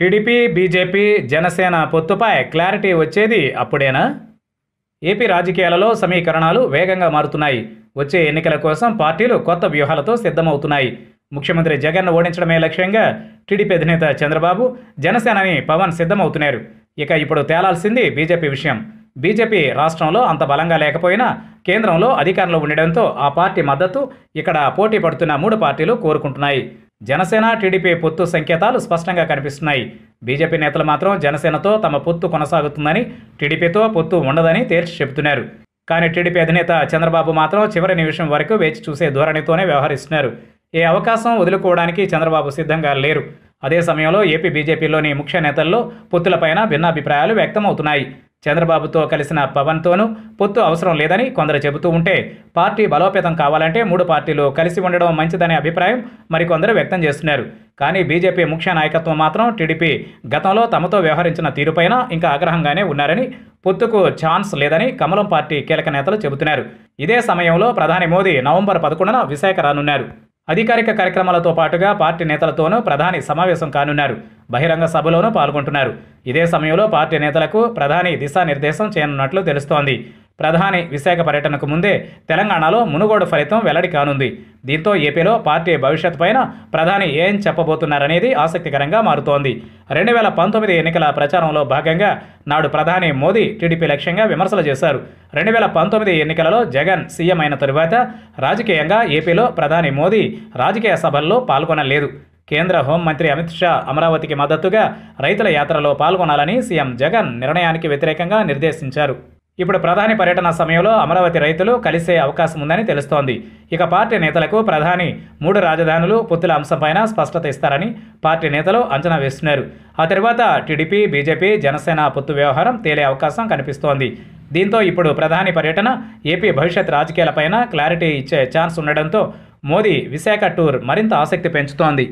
TDP BJP Janasena పొత్తుపై clarity వచ్చేది అప్పుడేనా ఏపీ రాజకీయాలలో సమీకరణాలు వేగంగా మారుతున్నాయి వచ్చే ఎన్నికల కోసం పార్టీలు కొత్త వ్యూహాలతో సిద్ధమవుతున్నాయి ముఖ్యమంత్రి జగన్ను ఓడించడమే లక్ష్యంగా టీడీపీ అధినేత చంద్రబాబు జనసేనని పవన్ సిద్ధమవుతున్నారు ఇక ఇప్పుడు తేలాల్సింది బీజేపీ విషయం బీజేపీ రాష్ట్రంలో అంత బలంగా లేకపోయినా కేంద్రంలో అధికారంలో ఉండడంతో ఆ పార్టీ మద్దతు ఇక్కడ పోటీ పడుతున్న మూడు పార్టీలు కోరుకుంటున్నాయి జనసేన టీడీపీ పొత్తు సంకేతాలు స్పష్టంగా కనిపిస్తున్నాయి బీజేపీ నేతలు మాత్రం జనసేనతో తమ పొత్తు కొనసాగుతుందని టీడీపీతో పొత్తు ఉండదని తేల్చి చెబుతున్నారు కానీ టీడీపీ అధినేత చంద్రబాబు మాత్రం చివరి నిమిషం వరకు వేచి చూసే ధోరణితోనే వ్యవహరిస్తున్నారు ఏ అవకాశం వదులుకోవడానికి చంద్రబాబు సిద్ధంగా లేరు అదే సమయంలో ఏపీ బీజేపీలోని ముఖ్య నేతల్లో పొత్తులపైన భిన్నాభిప్రాయాలు వ్యక్తమవుతున్నాయి చంద్రబాబుతో కలిసిన పవన్తోనూ పొత్తు అవసరం లేదని కొందరు చెబుతూ ఉంటే పార్టీ బలోపేతం కావాలంటే మూడు పార్టీలు కలిసి ఉండడం మంచిదనే అభిప్రాయం మరికొందరు వ్యక్తం చేస్తున్నారు కానీ బీజేపీ ముఖ్య నాయకత్వం మాత్రం టీడీపీ గతంలో తమతో వ్యవహరించిన తీరుపైన ఇంకా ఆగ్రహంగానే ఉన్నారని పొత్తుకు ఛాన్స్ లేదని కమలం పార్టీ కీలక నేతలు చెబుతున్నారు ఇదే సమయంలో ప్రధాని మోదీ నవంబర్ పదకొండున విశాఖ రానున్నారు అధికారిక కార్యక్రమాలతో పాటుగా పార్టీ నేతలతోనూ ప్రధాని సమావేశం కానున్నారు బహిరంగ సభలోనూ పాల్గొంటున్నారు ఇదే సమయంలో పార్టీ నేతలకు ప్రధాని దిశానిర్దేశం చేయనున్నట్లు తెలుస్తోంది ప్రధాని విశాఖ పర్యటనకు ముందే తెలంగాణలో మునుగోడు ఫలితం వెల్లడి కానుంది దీంతో ఏపీలో పార్టీ భవిష్యత్ పైన ప్రధాని ఏం చెప్పబోతున్నారనేది ఆసక్తికరంగా మారుతోంది రెండు వేల పంతొమ్మిది ఎన్నికల ప్రచారంలో భాగంగా నాడు ప్రధాని మోదీ టీడీపీ లక్ష్యంగా విమర్శలు చేశారు రెండు వేల పంతొమ్మిది ఎన్నికలలో జగన్ సీఎం అయిన తరువాత రాజకీయంగా ఏపీలో ప్రధాని మోదీ రాజకీయ సభల్లో పాల్గొనలేదు కేంద్ర హోంమంత్రి అమిత్ షా అమరావతికి మద్దతుగా రైతుల యాత్రలో పాల్గొనాలని సీఎం జగన్ నిర్ణయానికి వ్యతిరేకంగా నిర్దేశించారు ఇప్పుడు ప్రధాని పర్యటన సమయంలో అమరావతి రైతులు కలిసే అవకాశం ఉందని తెలుస్తోంది ఇక పార్టీ నేతలకు ప్రధాని మూడు రాజధానులు పొత్తుల అంశంపైన స్పష్టత ఇస్తారని పార్టీ నేతలు అంచనా వేస్తున్నారు ఆ తర్వాత టీడీపీ బీజేపీ జనసేన పొత్తు వ్యవహారం తేలే అవకాశం కనిపిస్తోంది దీంతో ఇప్పుడు ప్రధాని పర్యటన ఏపీ భవిష్యత్ రాజకీయాలపైన క్లారిటీ ఇచ్చే ఛాన్స్ ఉండడంతో మోదీ విశాఖ టూర్ మరింత ఆసక్తి పెంచుతోంది